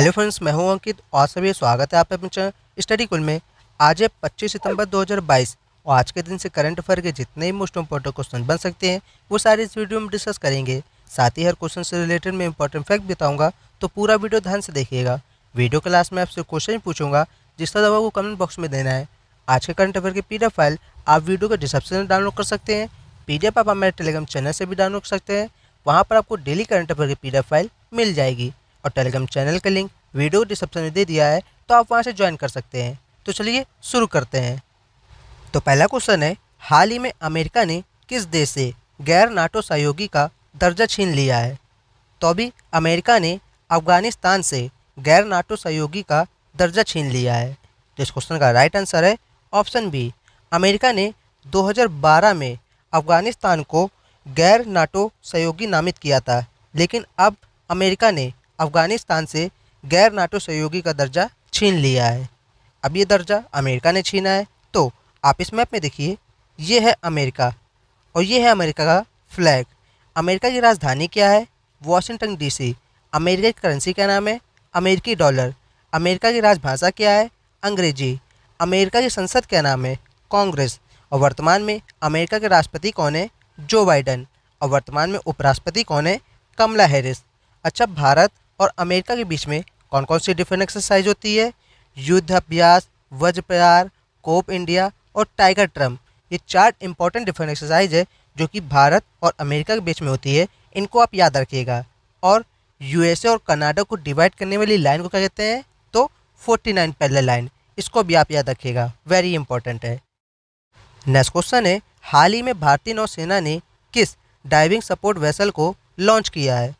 hello friends मैं हूं अंकित और सभी स्वागत है आप अपने स्टडी कुल में आज है पच्चीस सितंबर 2022 और आज के दिन से करंट अफेयर के जितने भी मोस्ट इम्पोर्टेंट क्वेश्चन बन सकते हैं वो सारे इस वीडियो में डिस्कस करेंगे साथ ही हर क्वेश्चन से रिलेटेड मैं इंपॉर्टेंट फैक्ट बताऊँगा तो पूरा वीडियो ध्यान से देखिएगा वीडियो क्लास में आपसे क्वेश्चन पूछूंगा जिसका दवा को कमेंट बॉक्स में देना है आज के करंट अफेयर की पी फाइल आप वीडियो के डिस्क्रिप्शन में डाउनलोड कर सकते हैं पी आप हमारे टेलीग्राम चैनल से भी डाउनलोड कर सकते हैं वहाँ पर आपको डेली करंट अफेयर की पी फाइल मिल जाएगी और टेलीग्राम चैनल का लिंक वीडियो डिस्क्रिप्शन में दे दिया है तो आप वहाँ से ज्वाइन कर सकते हैं तो चलिए शुरू करते हैं तो पहला क्वेश्चन है हाल ही में अमेरिका ने किस देश से गैर नाटो सहयोगी का दर्जा छीन लिया है तो अभी अमेरिका ने अफगानिस्तान से गैर नाटो सहयोगी का दर्जा छीन लिया है तो इस क्वेश्चन का राइट आंसर है ऑप्शन बी अमेरिका ने 2012 में अफगानिस्तान को गैर नाटो सहयोगी नामित किया था लेकिन अब अमेरिका ने अफगानिस्तान से गैर नाटो सहयोगी का दर्जा छीन लिया है अब ये दर्जा अमेरिका ने छीना है तो आप इस मैप में देखिए ये है अमेरिका और ये है अमेरिका का फ्लैग अमेरिका की राजधानी क्या है वॉशिंगटन डीसी अमेरिका की करेंसी का नाम है अमेरिकी डॉलर अमेरिका की राजभाषा क्या है अंग्रेजी अमेरिका की संसद का नाम है कांग्रेस और वर्तमान में अमेरिका के राष्ट्रपति कौन है जो बाइडन और वर्तमान में उपराष्ट्रपति कौन है कमला हैरिस अच्छा भारत और अमेरिका के बीच में कौन कौन सी डिफेंस एक्सरसाइज होती है युद्ध अभ्यास वज्र कोप इंडिया और टाइगर ट्रम्प ये चार इंपॉर्टेंट डिफेंस एक्सरसाइज है जो कि भारत और अमेरिका के बीच में होती है इनको आप याद रखिएगा और यूएसए और कनाडा को डिवाइड करने वाली लाइन को क्या कहते हैं तो 49 नाइन पहले लाइन इसको भी आप याद रखिएगा वेरी इंपॉर्टेंट है नेक्स्ट क्वेश्चन है हाल ही में भारतीय नौसेना ने किस डाइविंग सपोर्ट वेसल को लॉन्च किया है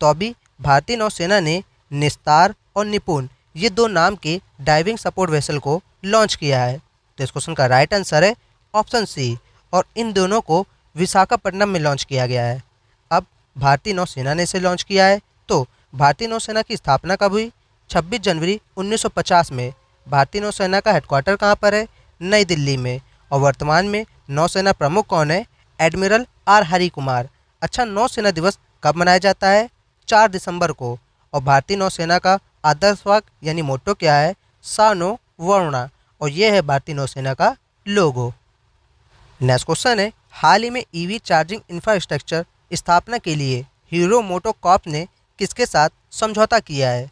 तो अभी भारतीय नौसेना ने निस्तार और निपुण ये दो नाम के डाइविंग सपोर्ट वेसल को लॉन्च किया है तो इस क्वेश्चन का राइट आंसर है ऑप्शन सी और इन दोनों को विशाखापट्टनम में लॉन्च किया गया है अब भारतीय नौसेना ने इसे लॉन्च किया है तो भारतीय नौसेना की स्थापना कब हुई 26 जनवरी 1950 में भारतीय नौसेना का हेडक्वार्टर कहाँ पर है नई दिल्ली में और वर्तमान में नौसेना प्रमुख कौन है एडमिरल आर हरी कुमार अच्छा नौसेना दिवस कब मनाया जाता है चार दिसंबर को और भारतीय नौसेना का आदर्श वाक यानी मोटो क्या है सानो वरुणा और यह है भारतीय नौसेना का लोगो नेक्स्ट क्वेश्चन है हाल ही में ईवी चार्जिंग इंफ्रास्ट्रक्चर स्थापना के लिए हीरो मोटो कॉप ने किसके साथ समझौता किया है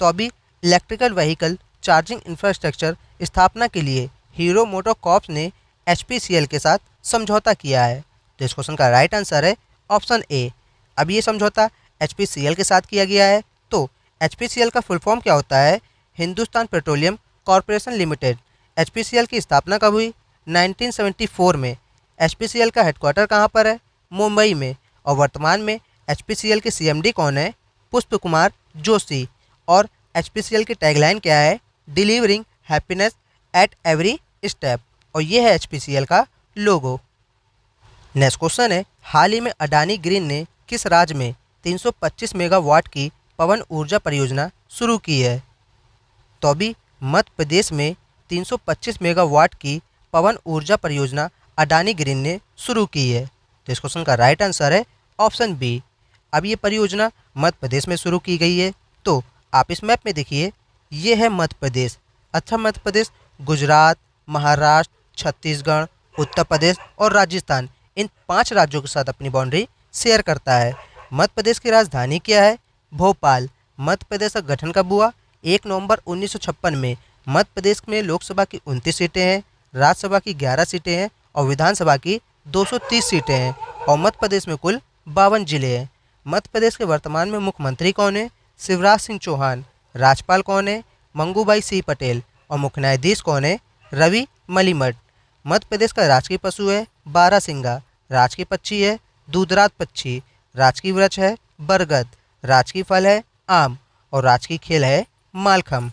तो अभी इलेक्ट्रिकल व्हीकल चार्जिंग इंफ्रास्ट्रक्चर स्थापना के लिए हीरो मोटो कॉप ने एच के साथ समझौता किया है तो इस क्वेश्चन का राइट आंसर है ऑप्शन ए अब ये समझौता एच के साथ किया गया है तो एच का फुल फॉर्म क्या होता है Hindustan Petroleum Corporation Limited H की स्थापना कब हुई 1974 में एच का हेडक्वार्टर कहाँ पर है मुंबई में और वर्तमान में एच के सी कौन है पुष्प कुमार जोशी और एच की टैगलाइन क्या है delivering happiness at every step और ये है एच का लोगो नेक्स्ट क्वेश्चन है हाल ही में अडानी ग्रीन ने किस राज्य में 325 मेगावाट की पवन ऊर्जा परियोजना शुरू की है तो अभी मध्य प्रदेश में 325 मेगावाट की पवन ऊर्जा परियोजना अडानी ग्रीन ने शुरू की है तो इस क्वेश्चन का राइट आंसर है ऑप्शन बी अब ये परियोजना मध्य प्रदेश में शुरू की गई है तो आप इस मैप में देखिए ये है मध्य प्रदेश अच्छा मध्य प्रदेश गुजरात महाराष्ट्र छत्तीसगढ़ उत्तर प्रदेश और राजस्थान इन पांच राज्यों के साथ अपनी बाउंड्री शेयर करता है मध्य प्रदेश की राजधानी क्या है भोपाल मध्य प्रदेश का गठन कब हुआ एक नवंबर उन्नीस में मध्य प्रदेश में लोकसभा की उनतीस सीटें हैं राज्यसभा की ग्यारह सीटें हैं और विधानसभा की दो सीटें हैं और मध्य प्रदेश में कुल बावन जिले हैं मध्य प्रदेश के वर्तमान में मुख्यमंत्री कौन है शिवराज सिंह चौहान राज्यपाल कौन है मंगूबाई सिंह पटेल और मुख्य न्यायाधीश कौन है रवि मलिमठ मध्य प्रदेश का राजकीय पशु है बारहसिंगा राजकीय पक्षी है दूधराज पक्षी राजकीय वृक्ष है बरगद राजकीय फल है आम और राजकीय खेल है मालखम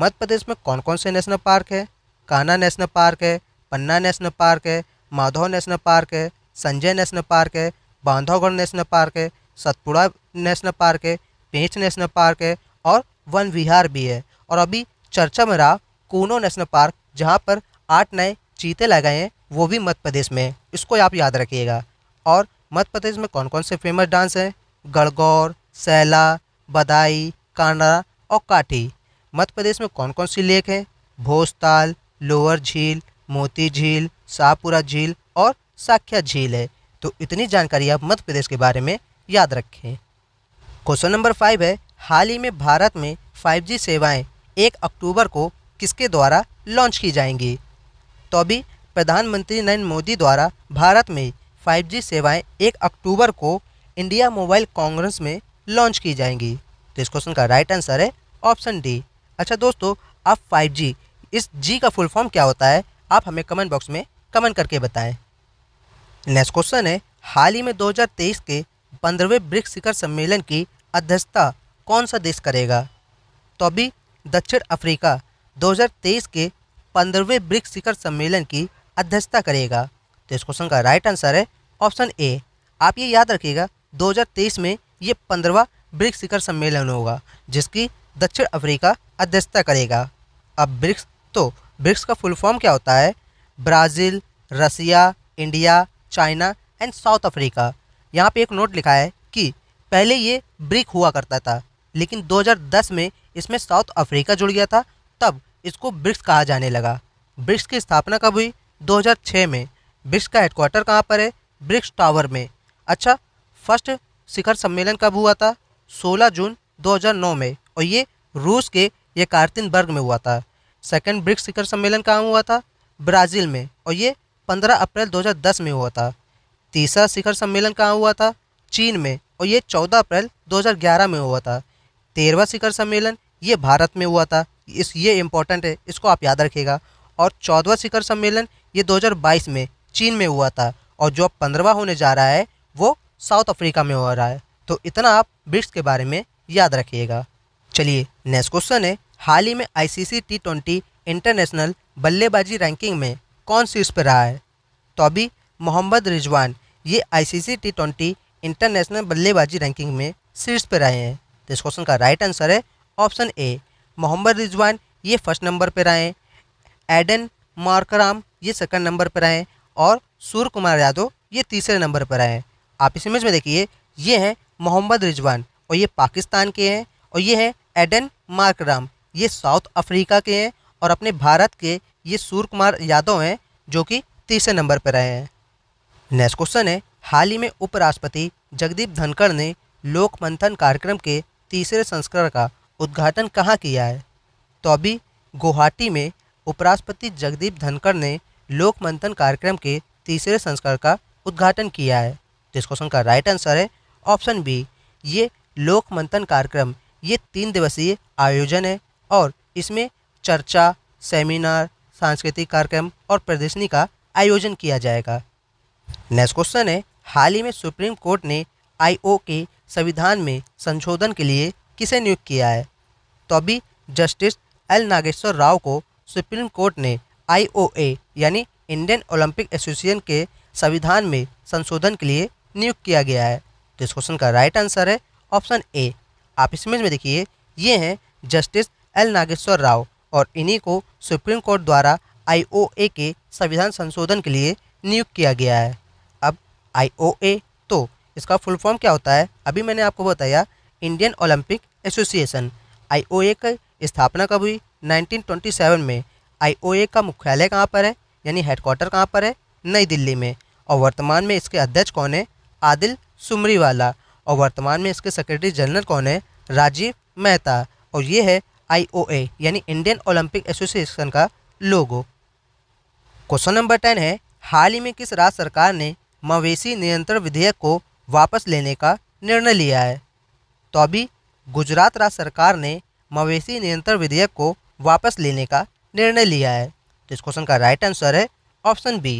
मध्य प्रदेश में कौन कौन से नेशनल पार्क है कान्हा नेशनल पार्क है पन्ना नेशनल पार्क है माधव नेशनल पार्क है संजय नेशनल पार्क है बांधवगढ़ नेशनल पार्क है सतपुड़ा नेशनल पार्क है पेंच नेशनल पार्क है और वन विहार भी है और अभी चर्चा में रहा कूनो नेशनल पार्क जहाँ पर आठ नए चीते लगाए हैं वो भी मध्य प्रदेश में इसको आप याद रखिएगा और मध्य प्रदेश में कौन कौन से फेमस डांस हैं गड़गौर सैला बदाई कांडा और काठी मध्य प्रदेश में कौन कौन सी लेक हैं भोजताल लोअर झील मोती झील शाहपुरा झील और साख्या झील है तो इतनी जानकारी आप मध्य प्रदेश के बारे में याद रखें क्वेश्चन नंबर फाइव है हाल ही में भारत में 5G सेवाएं एक अक्टूबर को किसके द्वारा लॉन्च की जाएंगी तो अभी प्रधानमंत्री नरेंद्र मोदी द्वारा भारत में जी सेवाएं 1 अक्टूबर को इंडिया मोबाइल कांग्रेस में लॉन्च की जाएंगी तो इस क्वेश्चन का राइट आंसर है ऑप्शन डी अच्छा दोस्तों आप 5G इस जी का फुल फॉर्म क्या होता है आप हमें कमेंट बॉक्स में कमेंट करके बताएं नेक्स्ट क्वेश्चन है हाल ही में 2023 के पंद्रहवें ब्रिक्स शिखर सम्मेलन की अध्यक्षता कौन सा देश करेगा तो अभी दक्षिण अफ्रीका तेईस के पंद्रहवें ब्रिक्स शिखर सम्मेलन की अध्यक्षता करेगा तो इस क्वेश्चन का राइट आंसर है ऑप्शन ए आप ये याद रखिएगा 2023 में ये पंद्रवा ब्रिक्स शिखर सम्मेलन होगा जिसकी दक्षिण अफ्रीका अध्यक्षता करेगा अब ब्रिक्स तो ब्रिक्स का फुल फॉर्म क्या होता है Brazil Russia India China and South Africa यहाँ पे एक नोट लिखा है कि पहले ये ब्रिक हुआ करता था लेकिन 2010 में इसमें साउथ अफ्रीका जुड़ गया था तब इसको ब्रिक्स कहा जाने लगा ब्रिक्स की स्थापना कब हुई 2006 में ब्रिक्स का हेडक्वार्टर कहाँ पर है ब्रिक्स टावर में अच्छा फर्स्ट शिखर सम्मेलन कब हुआ था 16 जून 2009 में और ये रूस के ये कार्तिनबर्ग में हुआ था सेकंड ब्रिक्स शिखर सम्मेलन कहाँ हुआ था ब्राज़ील में और ये 15 अप्रैल 2010 में हुआ था तीसरा शिखर सम्मेलन कहाँ हुआ था चीन में और ये 14 अप्रैल 2011 में हुआ था तेरहवा शिखर सम्मेलन ये भारत में हुआ था इस ये इम्पोर्टेंट है इसको आप याद रखिएगा और चौदहवा शिखर सम्मेलन ये 2022 में चीन में हुआ था और जो अब पंद्रवा होने जा रहा है वो साउथ अफ्रीका में हो रहा है तो इतना आप ब्रिक्स के बारे में याद रखिएगा चलिए नेक्स्ट क्वेश्चन है हाल ही में आईसीसी टी ट्वेंटी इंटरनेशनल बल्लेबाजी रैंकिंग में कौन सी पर रहा है तो अभी मोहम्मद रिजवान ये आईसीसी टी ट्वेंटी इंटरनेशनल बल्लेबाजी रैंकिंग में शीर्ष पर रहे हैं तो इस क्वेश्चन का राइट आंसर है ऑप्शन ए मोहम्मद रिजवान ये फर्स्ट नंबर पर आए एडन मार्कराम ये सेकंड नंबर पर आए और सूर्य कुमार यादव ये तीसरे नंबर पर आए हैं आप इस इमेज में देखिए ये हैं मोहम्मद रिजवान और ये पाकिस्तान के हैं और ये हैं एडन मार्कराम ये साउथ अफ्रीका के हैं और अपने भारत के ये सूर्य कुमार यादव हैं जो कि तीसरे नंबर पर आए हैं नेक्स्ट क्वेश्चन है हाल ही में उपराष्ट्रपति जगदीप धनखड़ ने लोक मंथन कार्यक्रम के तीसरे संस्करण का उद्घाटन कहाँ किया है तो अभी गुवाहाटी में उपराष्ट्रपति जगदीप धनखड़ ने लोक मंथन कार्यक्रम के तीसरे संस्करण का उद्घाटन किया है जिस क्वेश्चन का राइट आंसर है ऑप्शन बी ये लोक मंथन कार्यक्रम ये तीन दिवसीय आयोजन है और इसमें चर्चा सेमिनार सांस्कृतिक कार्यक्रम और प्रदर्शनी का आयोजन किया जाएगा नेक्स्ट क्वेश्चन है हाल ही में सुप्रीम कोर्ट ने आईओ के संविधान में संशोधन के लिए किसे नियुक्त किया है तो अभी जस्टिस एल नागेश्वर राव को सुप्रीम कोर्ट ने आईओए यानी इंडियन ओलंपिक एसोसिएशन के संविधान में संशोधन के लिए नियुक्त किया गया है तो इस क्वेश्चन का राइट आंसर है ऑप्शन ए आप इसमें में देखिए ये हैं जस्टिस एल नागेश्वर राव और इन्हीं को सुप्रीम कोर्ट द्वारा आईओए के संविधान संशोधन के लिए नियुक्त किया गया है अब आईओए तो इसका फुल फॉर्म क्या होता है अभी मैंने आपको बताया इंडियन ओलंपिक एसोसिएशन आईओए की स्थापना कब हुई 1927 में आईओए का मुख्यालय कहाँ पर है यानी हेडक्वार्टर कहाँ पर है नई दिल्ली में और वर्तमान में इसके अध्यक्ष कौन है आदिल सुमरीवाला और वर्तमान में इसके सेक्रेटरी जनरल कौन है राजीव मेहता और ये है आईओए यानी इंडियन ओलंपिक एसोसिएशन का लोगो क्वेश्चन नंबर टेन है हाल ही में किस राज्य सरकार ने मवेशी नियंत्रण विधेयक को वापस लेने का निर्णय लिया है तो अभी गुजरात राज्य सरकार ने मवेशी नियंत्रण विधेयक को वापस लेने का निर्णय लिया है तो इस क्वेश्चन का राइट आंसर है ऑप्शन बी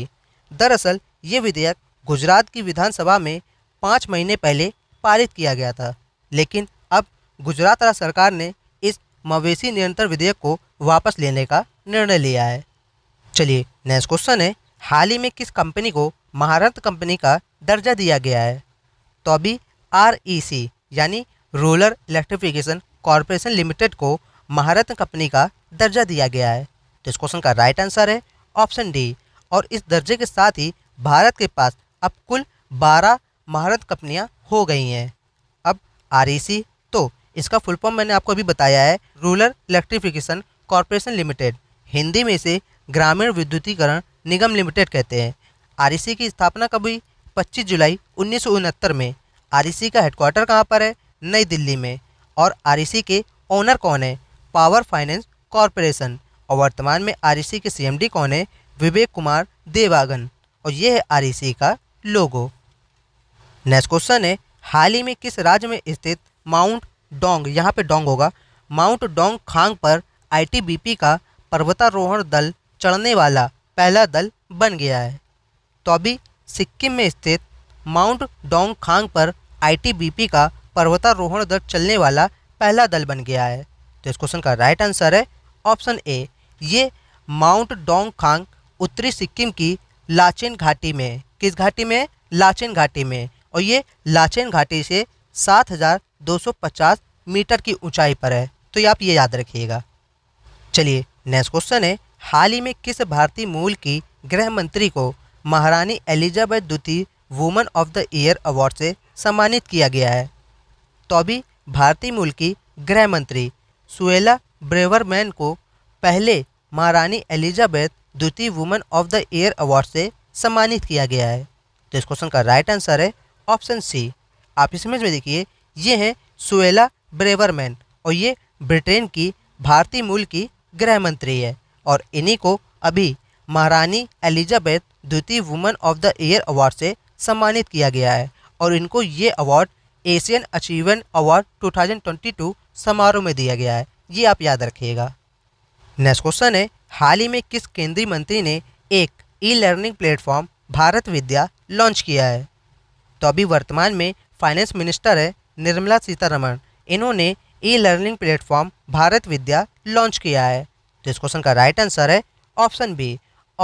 दरअसल ये विधेयक गुजरात की विधानसभा में पाँच महीने पहले पारित किया गया था लेकिन अब गुजरात राज्य सरकार ने इस मवेशी नियंत्रण विधेयक को वापस लेने का निर्णय लिया है चलिए नेक्स्ट क्वेश्चन है हाल ही में किस कंपनी को महारत कंपनी का दर्जा दिया गया है तो अभी आर e यानी रूरल इलेक्ट्रिफिकेशन कॉरपोरेशन लिमिटेड को महारत्न कंपनी का दर्जा दिया गया है तो इस क्वेश्चन का राइट आंसर है ऑप्शन डी और इस दर्जे के साथ ही भारत के पास अब कुल बारह महारत्न कंपनियाँ हो गई हैं अब आर e तो इसका फुल फॉर्म मैंने आपको अभी बताया है rural electrification corporation limited Hindi में इसे ग्रामीण विद्युतीकरण निगम लिमिटेड कहते हैं आर e की स्थापना कब हुई पच्चीस जुलाई उन्नीस में आर e का हेडक्वार्टर कहाँ पर है नई दिल्ली में और आर के ओनर कौन है पावर फाइनेंस कॉरपोरेशन और वर्तमान में आर के सी कौन है विवेक कुमार देवागन और यह है आर का लोगो नेक्स्ट क्वेश्चन है हाल ही में किस राज्य में स्थित माउंट डोंग यहाँ पे डोंग होगा माउंट डोंग खांग पर आईटीबीपी का पर्वतारोहण दल चढ़ने वाला पहला दल बन गया है तो अभी सिक्किम में स्थित माउंट डोंग खांग पर आईटीबीपी का पर्वतारोहण दल चलने वाला पहला दल बन गया है तो इस क्वेश्चन का राइट आंसर है ऑप्शन ए ये माउंट डोंग खांग उत्तरी सिक्किम की लाचेन घाटी में किस घाटी में लाचेन घाटी में और ये लाचेन घाटी से 7,250 मीटर की ऊंचाई पर है तो ये आप ये याद रखिएगा चलिए नेक्स्ट क्वेश्चन है हाल ही में किस भारतीय मूल की गृह मंत्री को महारानी एलिजाबेथ द्वितीय woman of the year award से सम्मानित किया गया है तो अभी भारतीय मूल की गृह मंत्री सुएला ब्रेवरमैन को पहले महारानी एलिजाबेथ द्वितीय women of the year award से सम्मानित किया गया है तो इस क्वेश्चन का राइट आंसर है ऑप्शन सी आप इस इमेज में देखिए ये हैं सुएला ब्रेवरमैन और ये ब्रिटेन की भारतीय मूल की गृह मंत्री है और इन्हीं को अभी महारानी एलिजाबेथ द्वितीय women of the year award से सम्मानित किया गया है और इनको ये अवार्ड एशियन अचीवमेंट अवार्ड 2022 समारोह में दिया गया है ये आप याद रखिएगा नेक्स्ट क्वेश्चन है हाल ही में किस केंद्रीय मंत्री ने एक e learning platform Bharat Vidya launch किया है तो अभी वर्तमान में फाइनेंस मिनिस्टर है निर्मला सीतारमण इन्होंने e learning platform Bharat Vidya launch किया है तो इस क्वेश्चन का राइट आंसर है ऑप्शन बी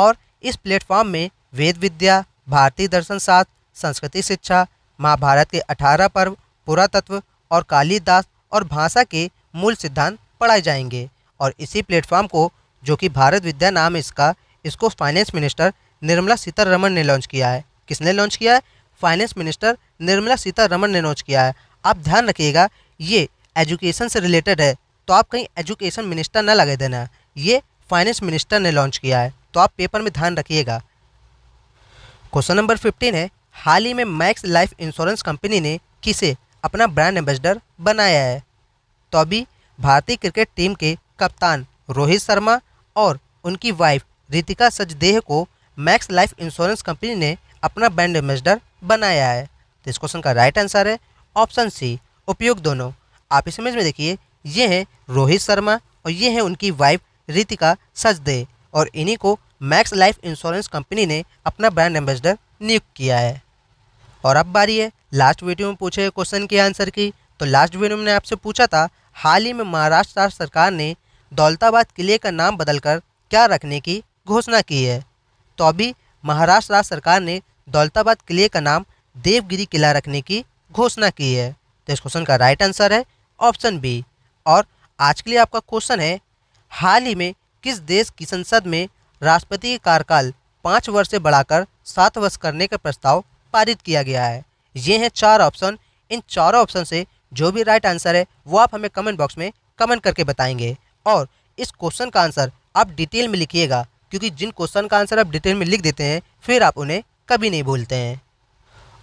और इस प्लेटफॉर्म में वेद विद्या भारतीय दर्शन साथ संस्कृति शिक्षा महाभारत के अठारह पर्व पुरातत्व और कालिदास और भाषा के मूल सिद्धांत पढ़ाए जाएंगे और इसी प्लेटफॉर्म को जो कि भारत विद्या नाम इसका इसको फाइनेंस मिनिस्टर निर्मला सीतारमन ने लॉन्च किया है किसने लॉन्च किया है फाइनेंस मिनिस्टर निर्मला सीतारमन ने लॉन्च किया है आप ध्यान रखिएगा ये एजुकेशन से रिलेटेड है तो आप कहीं एजुकेशन मिनिस्टर ना लगा देना ये फाइनेंस मिनिस्टर ने लॉन्च किया है तो आप पेपर में ध्यान रखिएगा क्वेश्चन नंबर फिफ्टीन है हाल ही में मैक्स लाइफ इंश्योरेंस कंपनी ने किसे अपना ब्रांड एम्बेसडर बनाया है तो अभी भारतीय क्रिकेट टीम के कप्तान रोहित शर्मा और उनकी वाइफ रितिका सचदेह को मैक्स लाइफ इंश्योरेंस कंपनी ने अपना ब्रांड एम्बेसडर बनाया है तो इस क्वेश्चन का राइट आंसर है ऑप्शन सी उपयोग दोनों आप इस समझ में देखिए ये हैं रोहित शर्मा और ये हैं उनकी वाइफ रितिका सचदे और इन्हीं को मैक्स लाइफ इंश्योरेंस कंपनी ने अपना ब्रांड एम्बेसडर नियुक्त किया है और अब बारी है लास्ट वीडियो में पूछे गए क्वेश्चन के आंसर की तो लास्ट वीडियो में आपसे पूछा था हाल ही में महाराष्ट्र सरकार ने दौलताबाद किले का नाम बदलकर क्या रखने की घोषणा की है तो अभी महाराष्ट्र राज्य सरकार ने दौलताबाद किले का नाम देवगिरी किला रखने की घोषणा की है तो इस क्वेश्चन का राइट आंसर है ऑप्शन बी और आज के लिए आपका क्वेश्चन है हाल ही में किस देश की संसद में राष्ट्रपति का कार्यकाल पाँच वर्ष से बढ़ाकर सात वर्ष करने का प्रस्ताव पारित किया गया है ये हैं चार ऑप्शन इन चारों ऑप्शन से जो भी राइट आंसर है वो आप हमें कमेंट बॉक्स में कमेंट करके बताएंगे और इस क्वेश्चन का आंसर आप डिटेल में लिखिएगा क्योंकि जिन क्वेश्चन का आंसर आप डिटेल में लिख देते हैं फिर आप उन्हें कभी नहीं भूलते हैं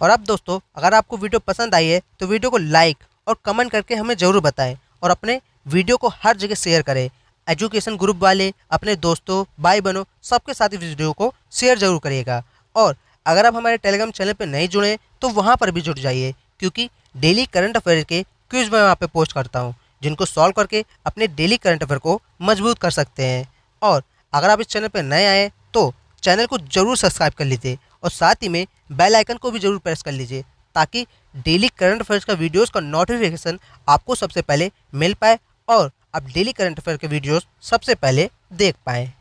और अब दोस्तों अगर आपको वीडियो पसंद आई है तो वीडियो को लाइक और कमेंट करके हमें ज़रूर बताएं और अपने वीडियो को हर जगह शेयर करें एजुकेशन ग्रुप वाले अपने दोस्तों भाई बहनों सबके साथ इस वीडियो को शेयर ज़रूर करिएगा और अगर आप हमारे टेलीग्राम चैनल पर नहीं जुड़े तो वहाँ पर भी जुड़ जाइए क्योंकि डेली करंट अफेयर के क्यूज मैं वहाँ पर पोस्ट करता हूँ जिनको सॉल्व करके अपने डेली करंट अफेयर को मजबूत कर सकते हैं और अगर आप इस चैनल पर नए आए तो चैनल को जरूर सब्सक्राइब कर लीजिए और साथ ही में बेल आइकन को भी जरूर प्रेस कर लीजिए ताकि डेली करंट अफेयर्स का वीडियोस का नोटिफिकेशन आपको सबसे पहले मिल पाए और आप डेली करंट अफेयर के वीडियोस सबसे पहले देख पाएँ